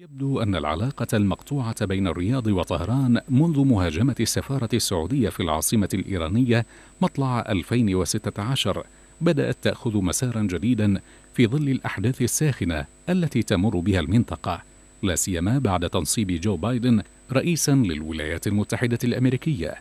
يبدو أن العلاقة المقطوعة بين الرياض وطهران منذ مهاجمة السفارة السعودية في العاصمة الإيرانية مطلع 2016 بدأت تأخذ مسارا جديدا في ظل الأحداث الساخنة التي تمر بها المنطقة لا سيما بعد تنصيب جو بايدن رئيسا للولايات المتحدة الأمريكية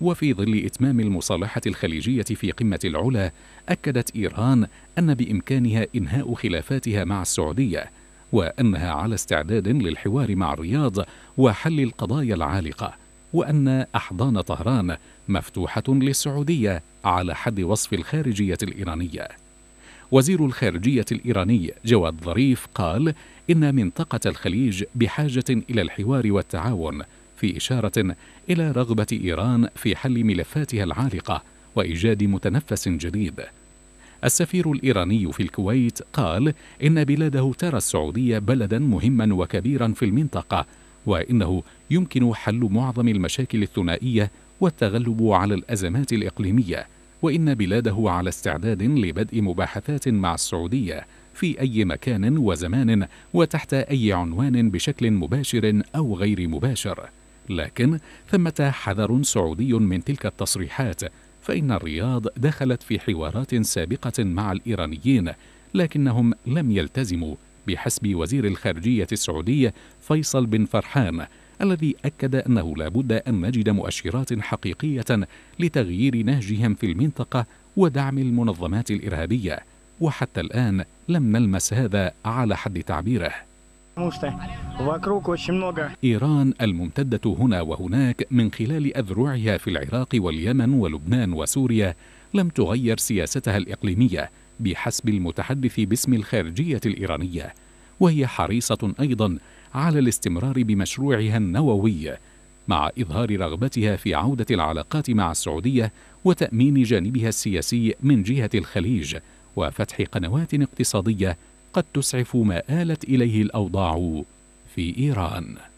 وفي ظل إتمام المصالحة الخليجية في قمة العلا أكدت إيران أن بإمكانها إنهاء خلافاتها مع السعودية وأنها على استعداد للحوار مع الرياض وحل القضايا العالقة وأن أحضان طهران مفتوحة للسعودية على حد وصف الخارجية الإيرانية وزير الخارجية الإيراني جواد ظريف قال إن منطقة الخليج بحاجة إلى الحوار والتعاون في إشارة إلى رغبة إيران في حل ملفاتها العالقة وإيجاد متنفس جديد السفير الإيراني في الكويت قال إن بلاده ترى السعودية بلدا مهما وكبيرا في المنطقة وإنه يمكن حل معظم المشاكل الثنائية والتغلب على الأزمات الإقليمية وإن بلاده على استعداد لبدء مباحثات مع السعودية في أي مكان وزمان وتحت أي عنوان بشكل مباشر أو غير مباشر لكن ثمة حذر سعودي من تلك التصريحات فإن الرياض دخلت في حوارات سابقة مع الإيرانيين لكنهم لم يلتزموا بحسب وزير الخارجية السعودي فيصل بن فرحان الذي أكد أنه لا بد أن نجد مؤشرات حقيقية لتغيير نهجهم في المنطقة ودعم المنظمات الإرهابية وحتى الآن لم نلمس هذا على حد تعبيره إيران الممتدة هنا وهناك من خلال أذرعها في العراق واليمن ولبنان وسوريا لم تغير سياستها الإقليمية بحسب المتحدث باسم الخارجية الإيرانية وهي حريصة أيضا على الاستمرار بمشروعها النووي مع إظهار رغبتها في عودة العلاقات مع السعودية وتأمين جانبها السياسي من جهة الخليج وفتح قنوات اقتصادية قد تسعف ما آلت إليه الأوضاع في إيران